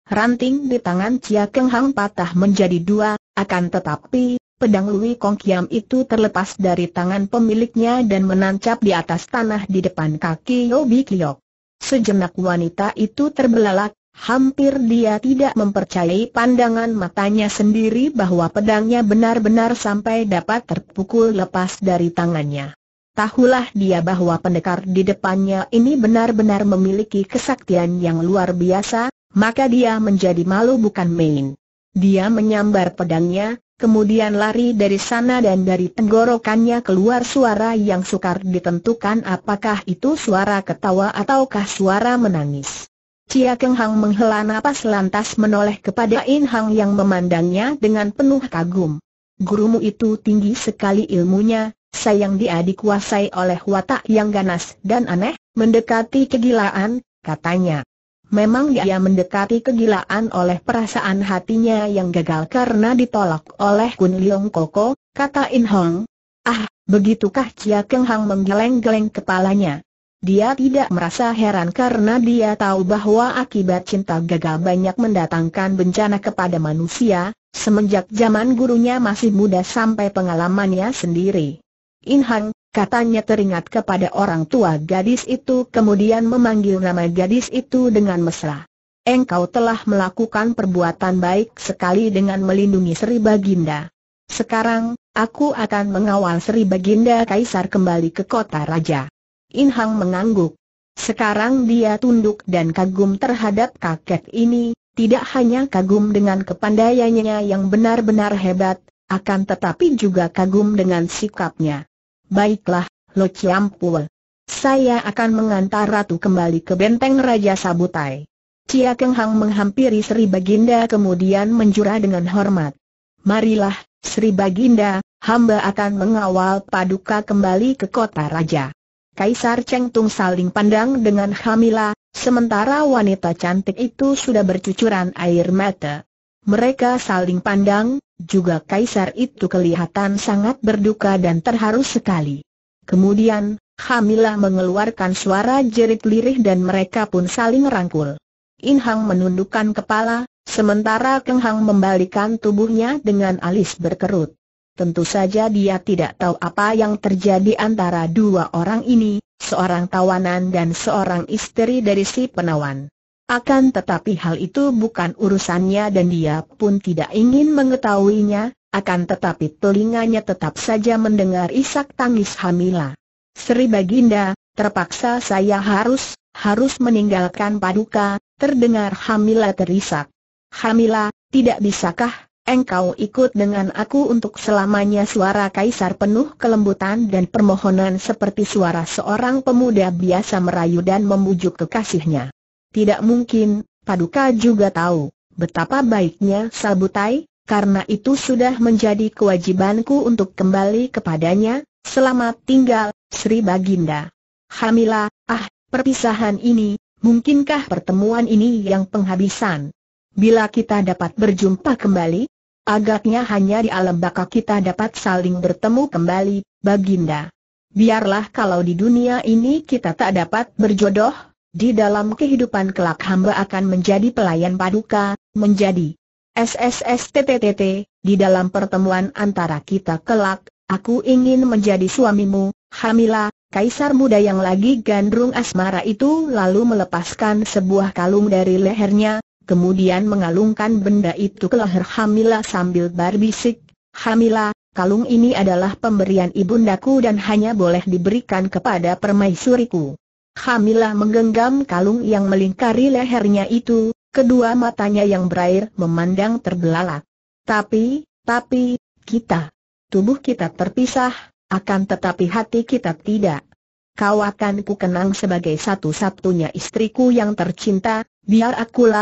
Ranting di tangan Chia Keng Hang patah menjadi dua, akan tetapi, Pedang Lui Kong Kiam itu terlepas dari tangan pemiliknya dan menancap di atas tanah di depan kaki Yobi Kliok. Sejenak wanita itu terbelalak, hampir dia tidak mempercayai pandangan matanya sendiri bahwa pedangnya benar-benar sampai dapat terpukul lepas dari tangannya. Tahulah dia bahwa pendekar di depannya ini benar-benar memiliki kesaktian yang luar biasa, maka dia menjadi malu bukan main. Dia menyambar pedangnya, kemudian lari dari sana dan dari tenggorokannya keluar suara yang sukar ditentukan apakah itu suara ketawa ataukah suara menangis. Cia Keng Hang menghela napas lantas menoleh kepada In Hang yang memandangnya dengan penuh kagum. Gurumu itu tinggi sekali ilmunya, sayang dia dikuasai oleh watak yang ganas dan aneh, mendekati kegilaan, katanya. Memang dia mendekati kegilaan oleh perasaan hatinya yang gagal karena ditolak oleh Kun Liong Koko, kata In Hong. Ah, begitukah Chia Keng Hang menggeleng-geleng kepalanya. Dia tidak merasa heran karena dia tahu bahwa akibat cinta gagal banyak mendatangkan bencana kepada manusia, semenjak zaman gurunya masih muda sampai pengalamannya sendiri. In Hong. Katanya teringat kepada orang tua gadis itu kemudian memanggil nama gadis itu dengan mesra. Engkau telah melakukan perbuatan baik sekali dengan melindungi Sri Baginda. Sekarang, aku akan mengawal Sri Baginda Kaisar kembali ke kota Raja. Inhang mengangguk. Sekarang dia tunduk dan kagum terhadap kakek ini, tidak hanya kagum dengan kepandaiannya yang benar-benar hebat, akan tetapi juga kagum dengan sikapnya. Baiklah, Lo Ciampua. Saya akan mengantar Ratu kembali ke benteng Raja Sabutai. Cia Keng Hang menghampiri Sri Baginda kemudian menjura dengan hormat. Marilah, Sri Baginda, hamba akan mengawal Paduka kembali ke kota Raja. Kaisar Cheng Tung saling pandang dengan Hamila, sementara wanita cantik itu sudah bercucuran air mata. Mereka saling pandang, juga kaisar itu kelihatan sangat berduka dan terharu sekali. Kemudian, Hamilah mengeluarkan suara jerit lirih dan mereka pun saling rangkul. In Hang menundukkan kepala, sementara Keng Hang membalikan tubuhnya dengan alis berkerut. Tentu saja dia tidak tahu apa yang terjadi antara dua orang ini, seorang tawanan dan seorang istri dari si penawan. Akan tetapi hal itu bukan urusannya dan dia pun tidak ingin mengetahuinya, akan tetapi telinganya tetap saja mendengar isak tangis Hamila. Sri Baginda, terpaksa saya harus, harus meninggalkan paduka, terdengar Hamila terisak. Hamila, tidak bisakah engkau ikut dengan aku untuk selamanya suara kaisar penuh kelembutan dan permohonan seperti suara seorang pemuda biasa merayu dan membujuk kekasihnya. Tidak mungkin, Paduka juga tahu betapa baiknya Sabutai, karena itu sudah menjadi kewajibanku untuk kembali kepadanya, selamat tinggal, Sri Baginda. Hamila, ah, perpisahan ini, mungkinkah pertemuan ini yang penghabisan? Bila kita dapat berjumpa kembali, agaknya hanya di alam baka kita dapat saling bertemu kembali, Baginda. Biarlah kalau di dunia ini kita tak dapat berjodoh, di dalam kehidupan kelak hamba akan menjadi pelayan paduka, menjadi SSSTTTT, di dalam pertemuan antara kita kelak, aku ingin menjadi suamimu, Hamila, kaisar muda yang lagi gandrung asmara itu lalu melepaskan sebuah kalung dari lehernya, kemudian mengalungkan benda itu ke leher Hamila sambil berbisik, Hamila, kalung ini adalah pemberian ibundaku dan hanya boleh diberikan kepada permaisuriku. Hamilah menggenggam kalung yang melingkari lehernya itu, kedua matanya yang berair memandang terbelalak. Tapi, tapi, kita, tubuh kita terpisah, akan tetapi hati kita tidak. Kau akan ku kenang sebagai satu-satunya istriku yang tercinta, biar aku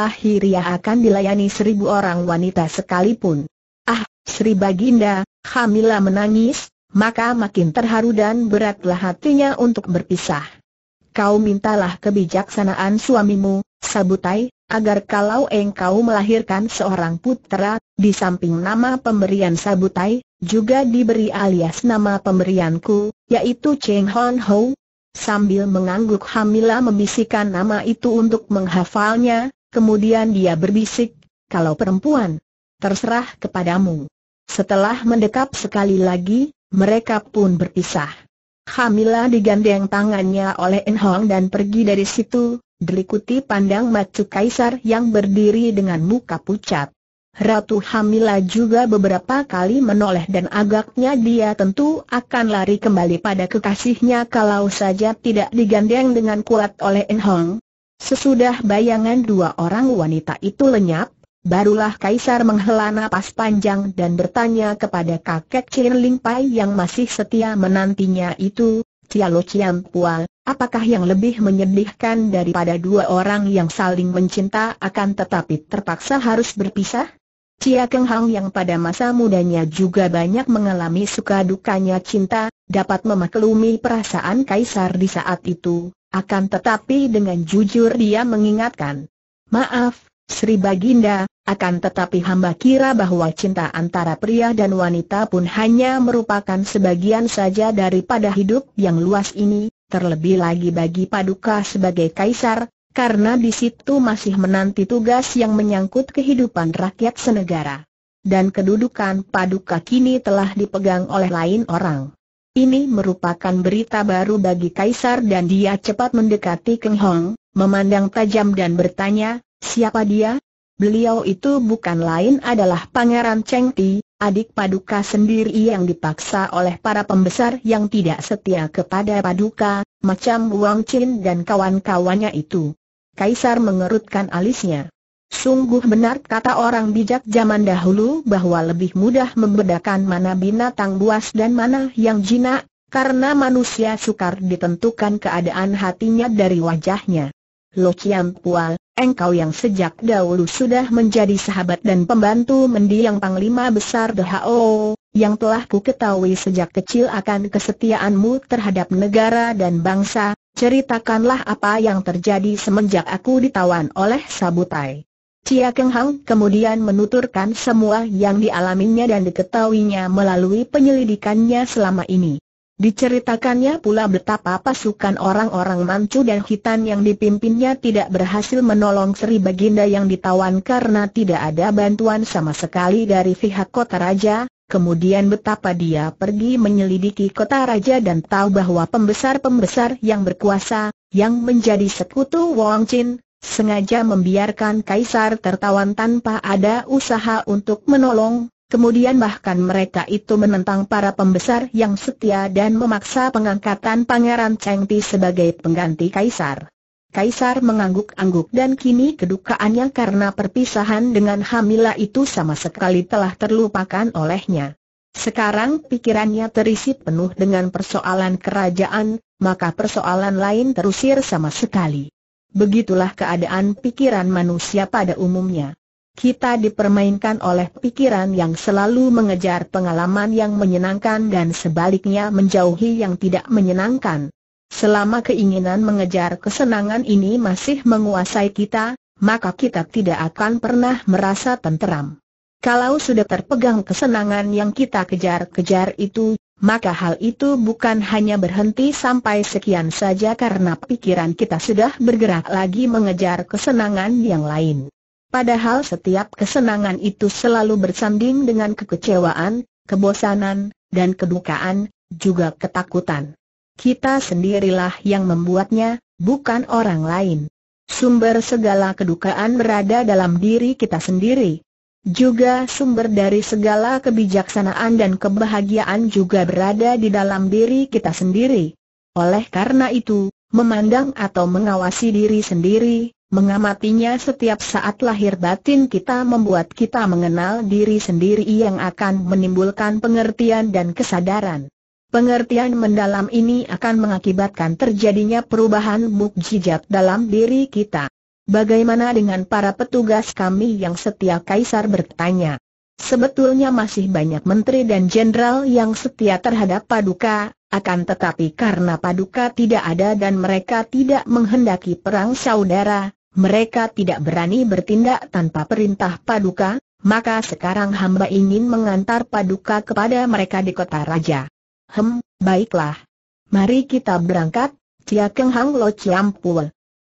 ya akan dilayani seribu orang wanita sekalipun. Ah, Sri Baginda, Hamilah menangis, maka makin terharu dan beratlah hatinya untuk berpisah kau mintalah kebijaksanaan suamimu, Sabutai, agar kalau engkau melahirkan seorang putra, di samping nama pemberian Sabutai, juga diberi alias nama pemberianku, yaitu Cheng Hon Ho. Sambil mengangguk Hamila membisikkan nama itu untuk menghafalnya, kemudian dia berbisik, kalau perempuan, terserah kepadamu. Setelah mendekap sekali lagi, mereka pun berpisah. Hamila digandeng tangannya oleh En Hong dan pergi dari situ, dilikuti pandang Macu Kaisar yang berdiri dengan muka pucat. Ratu Hamila juga beberapa kali menoleh dan agaknya dia tentu akan lari kembali pada kekasihnya kalau saja tidak digandeng dengan kuat oleh En Hong. Sesudah bayangan dua orang wanita itu lenyap, Barulah Kaisar menghela nafas panjang dan bertanya kepada kakek Chin Ling Pai yang masih setia menantinya itu, Cialo Chiam Pua, apakah yang lebih menyedihkan daripada dua orang yang saling mencinta akan tetapi terpaksa harus berpisah? Cia Keng Hang yang pada masa mudanya juga banyak mengalami suka dukanya cinta, dapat memaklumi perasaan Kaisar di saat itu, akan tetapi dengan jujur dia mengingatkan. Maaf, Sri Baginda, akan tetapi hamba kira bahwa cinta antara pria dan wanita pun hanya merupakan sebagian saja daripada hidup yang luas ini, terlebih lagi bagi Paduka sebagai kaisar, karena di situ masih menanti tugas yang menyangkut kehidupan rakyat senegara. Dan kedudukan Paduka kini telah dipegang oleh lain orang. Ini merupakan berita baru bagi Kaisar dan dia cepat mendekati Keng Hong, memandang tajam dan bertanya, Siapa dia? Beliau itu bukan lain adalah Pangeran Cheng Ti, adik Paduka sendiri yang dipaksa oleh para pembesar yang tidak setia kepada Paduka, macam Wang Chin dan kawan-kawannya itu. Kaisar mengerutkan alisnya. Sungguh benar kata orang bijak zaman dahulu bahwa lebih mudah membedakan mana binatang buas dan mana yang jinak, karena manusia sukar ditentukan keadaan hatinya dari wajahnya. Lo Chiam Pual, engkau yang sejak dahulu sudah menjadi sahabat dan pembantu mendiang Panglima Besar H.O., yang telah ku ketahui sejak kecil akan kesetiaanmu terhadap negara dan bangsa, ceritakanlah apa yang terjadi semenjak aku ditawan oleh Sabutai. Cia Keng Hang kemudian menuturkan semua yang dialaminya dan diketahuinya melalui penyelidikannya selama ini. Diceritakannya pula betapa pasukan orang-orang Manchu dan Hitan yang dipimpinnya tidak berhasil menolong Sri Baginda yang ditawan karena tidak ada bantuan sama sekali dari pihak kota raja, kemudian betapa dia pergi menyelidiki kota raja dan tahu bahwa pembesar-pembesar yang berkuasa, yang menjadi sekutu Wong Chin, sengaja membiarkan Kaisar tertawan tanpa ada usaha untuk menolong, Kemudian bahkan mereka itu menentang para pembesar yang setia dan memaksa pengangkatan Pangeran Chengti sebagai pengganti kaisar. Kaisar mengangguk-angguk dan kini kedukaannya karena perpisahan dengan Hamila itu sama sekali telah terlupakan olehnya. Sekarang pikirannya terisi penuh dengan persoalan kerajaan, maka persoalan lain terusir sama sekali. Begitulah keadaan pikiran manusia pada umumnya kita dipermainkan oleh pikiran yang selalu mengejar pengalaman yang menyenangkan dan sebaliknya menjauhi yang tidak menyenangkan. Selama keinginan mengejar kesenangan ini masih menguasai kita, maka kita tidak akan pernah merasa tenteram. Kalau sudah terpegang kesenangan yang kita kejar-kejar itu, maka hal itu bukan hanya berhenti sampai sekian saja karena pikiran kita sudah bergerak lagi mengejar kesenangan yang lain. Padahal setiap kesenangan itu selalu bersanding dengan kekecewaan, kebosanan, dan kedukaan, juga ketakutan. Kita sendirilah yang membuatnya, bukan orang lain. Sumber segala kedukaan berada dalam diri kita sendiri. Juga sumber dari segala kebijaksanaan dan kebahagiaan juga berada di dalam diri kita sendiri. Oleh karena itu, memandang atau mengawasi diri sendiri, Mengamatinya setiap saat lahir batin kita membuat kita mengenal diri sendiri yang akan menimbulkan pengertian dan kesadaran. Pengertian mendalam ini akan mengakibatkan terjadinya perubahan mukjizat dalam diri kita. Bagaimana dengan para petugas kami yang setia Kaisar bertanya? Sebetulnya masih banyak menteri dan jenderal yang setia terhadap Paduka, akan tetapi karena Paduka tidak ada dan mereka tidak menghendaki perang saudara, mereka tidak berani bertindak tanpa perintah paduka, maka sekarang hamba ingin mengantar paduka kepada mereka di kota raja. Hem, baiklah. Mari kita berangkat, Cia Keng Hang Lo Ciampul.